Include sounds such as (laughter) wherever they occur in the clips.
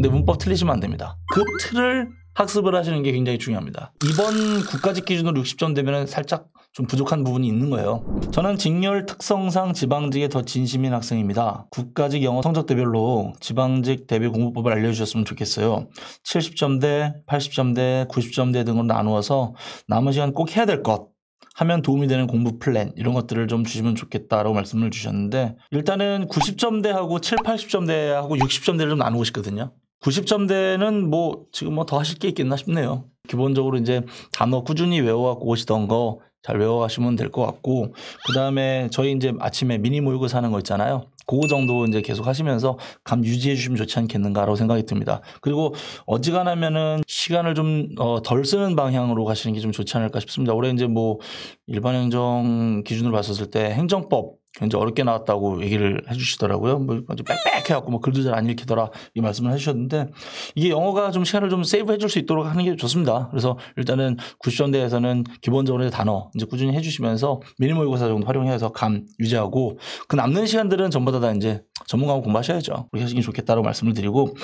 근데 문법 틀리시면 안 됩니다. 그 틀을 학습을 하시는 게 굉장히 중요합니다. 이번 국가직 기준으로 60점 되면 살짝 좀 부족한 부분이 있는 거예요. 저는 직렬 특성상 지방직에 더 진심인 학생입니다. 국가직 영어 성적 대별로 지방직 대비 공부법을 알려주셨으면 좋겠어요. 70점대, 80점대, 90점대 등으로 나누어서 남은 시간 꼭 해야 될 것. 하면 도움이 되는 공부 플랜 이런 것들을 좀 주시면 좋겠다라고 말씀을 주셨는데 일단은 90점대하고 7, 80점대하고 60점대를 좀 나누고 싶거든요. 90점대는 뭐 지금 뭐 더 하실 게 있겠나 싶네요. 기본적으로 이제 단어 꾸준히 외워갖고 오시던 거 잘 외워가시면 될 것 같고 그 다음에 저희 이제 아침에 미니 모의고사 하는 거 있잖아요. 그 정도 이제 계속 하시면서 감 유지해 주시면 좋지 않겠는가라고 생각이 듭니다. 그리고 어지간하면은 시간을 좀덜 어, 쓰는 방향으로 가시는 게 좀 좋지 않을까 싶습니다. 올해 이제 뭐 일반 행정 기준으로 봤었을 때 행정법 굉장히 어렵게 나왔다고 얘기를 해주시더라고요. 뭐 빽빽해갖고 뭐 글도 잘 안 읽히더라 이 말씀을 해주셨는데 이게 영어가 좀 시간을 좀 세이브 해 줄 수 있도록 하는 게 좋습니다. 그래서 일단은 구시전대에서는 기본적으로 단어 이제 꾸준히 해주시면서 미니모의고사 정도 활용해서 감 유지하고 그 남는 시간들은 전부 다, 다 이제 전문가하고 공부하셔야죠. 그렇게 하시긴 좋겠다고 말씀을 드리고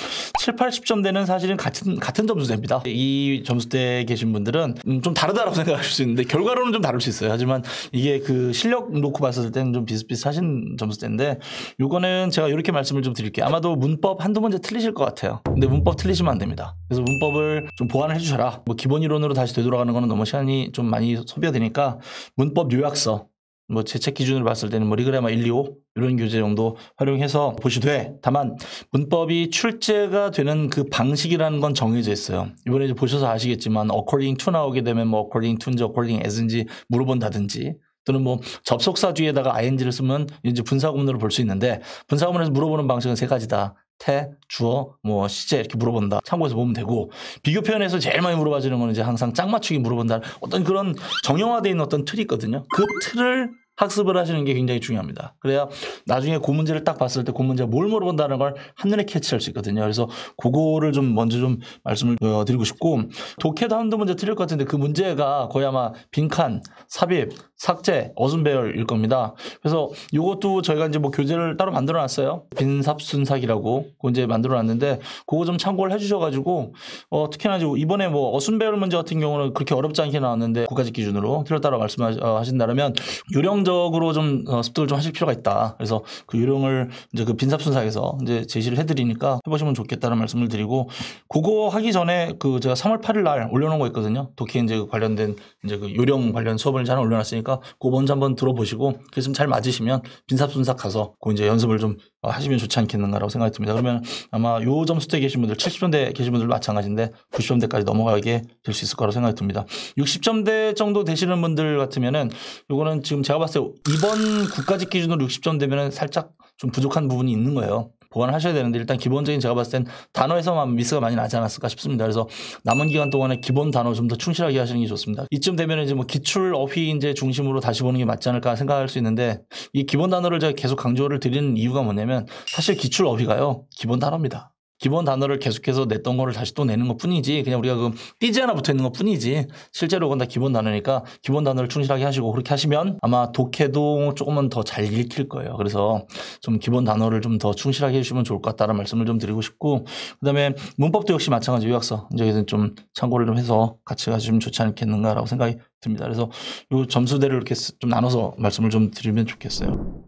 7, 80점대는 사실은 같은 같은 점수대입니다. 이 점수대에 계신 분들은 음, 좀 다르다라고 (laughs) 생각하실 수 있는데 결과로는 좀 다를 수 있어요. 하지만 이게 그 실력 놓고 봤을 때는 좀 비슷 비슷비슷하신 점수대인데 요거는 제가 이렇게 말씀을 좀 드릴게요. 아마도 문법 한두 문제 틀리실 것 같아요. 근데 문법 틀리시면 안 됩니다. 그래서 문법을 좀 보완을 해주셔라. 뭐 기본 이론으로 다시 되돌아가는 거는 너무 시간이 좀 많이 소비가 되니까 문법 요약서 뭐제책 기준으로 봤을 때는 뭐 리그레마 1, 2, 5 이런 교재 정도 활용해서 보시되 다만 문법이 출제가 되는 그 방식이라는 건 정해져 있어요. 이번에 이제 보셔서 아시겠지만 according to 나오게 되면 뭐 according to인지 according as인지 물어본다든지 또는 뭐 접속사 뒤에다가 ing를 쓰면 이제 분사구문으로 볼 수 있는데 분사구문에서 물어보는 방식은 세 가지다. 태, 주어, 뭐 시제 이렇게 물어본다. 참고해서 보면 되고 비교 표현에서 제일 많이 물어봐주는 거는 이제 항상 짝 맞추기 물어본다. 어떤 그런 정형화돼 있는 어떤 틀이 있거든요. 그 틀을 학습을 하시는 게 굉장히 중요합니다. 그래야 나중에 고 그 문제를 딱 봤을 때고 그 문제가 뭘 물어본다는 걸 한눈에 캐치할 수 있거든요. 그래서 그거를 좀 먼저 좀 말씀을 어, 드리고 싶고 독해도 한두 문제 틀릴 것 같은데 그 문제가 거의 아마 빈칸, 삽입, 삭제, 어순배열일 겁니다. 그래서 이것도 저희가 이제 뭐 교재를 따로 만들어 놨어요. 빈삽순삭이라고 그 이제 만들어 놨는데 그거 좀 참고를 해주셔가지고 어, 특히나 이번에 뭐 어순배열 문제 같은 경우는 그렇게 어렵지 않게 나왔는데 국가직 그 기준으로 틀렸다고 라 말씀하신다면 어, 유령 전문적으로 좀 어, 습득을 좀 하실 필요가 있다. 그래서 그 유령을 이제 그 빈삽순사에서 이제 제시를 해드리니까 해보시면 좋겠다는 말씀을 드리고 그거 하기 전에 그 제가 3월 8일 날 올려놓은 거 있거든요. 도끼 이제 그 관련된 이제 그 유령 관련 수업을 잘 올려놨으니까 그거 먼저 한번 들어보시고 그래서 좀잘 맞으시면 빈삽순사 가서 그 이제 연습을 좀 어, 하시면 좋지 않겠는가라고 생각이 듭니다. 그러면 아마 요 점수대에 계신 분들 70점대 계신 분들도 마찬가지인데 90점대까지 넘어가게 될 수 있을 거라고 생각이 듭니다. 60점대 정도 되시는 분들 같으면은 요거는 지금 제가 봤을 때 이번 국가직 기준으로 60점 대면은 살짝 좀 부족한 부분이 있는 거예요. 보완하셔야 되는데 일단 기본적인 제가 봤을 땐 단어에서만 미스가 많이 나지 않았을까 싶습니다. 그래서 남은 기간 동안에 기본 단어 좀 더 충실하게 하시는 게 좋습니다. 이쯤 되면 이제 뭐 기출 어휘 이제 중심으로 다시 보는 게 맞지 않을까 생각할 수 있는데 이 기본 단어를 제가 계속 강조를 드리는 이유가 뭐냐면 사실 기출 어휘가요 기본 단어입니다. 기본 단어를 계속해서 냈던 거를 다시 또 내는 것 뿐이지 그냥 우리가 그 띠지 하나 붙어 있는 것 뿐이지 실제로 그건 다 기본 단어니까 기본 단어를 충실하게 하시고 그렇게 하시면 아마 독해도 조금은 더 잘 읽힐 거예요 그래서 좀 기본 단어를 좀 더 충실하게 해주시면 좋을 것 같다는 말씀을 좀 드리고 싶고 그 다음에 문법도 역시 마찬가지 요약서 이제는 좀 참고를 좀 해서 같이 가시면 좋지 않겠는가라고 생각이 듭니다 그래서 요점수대로 이렇게 좀 나눠서 말씀을 좀 드리면 좋겠어요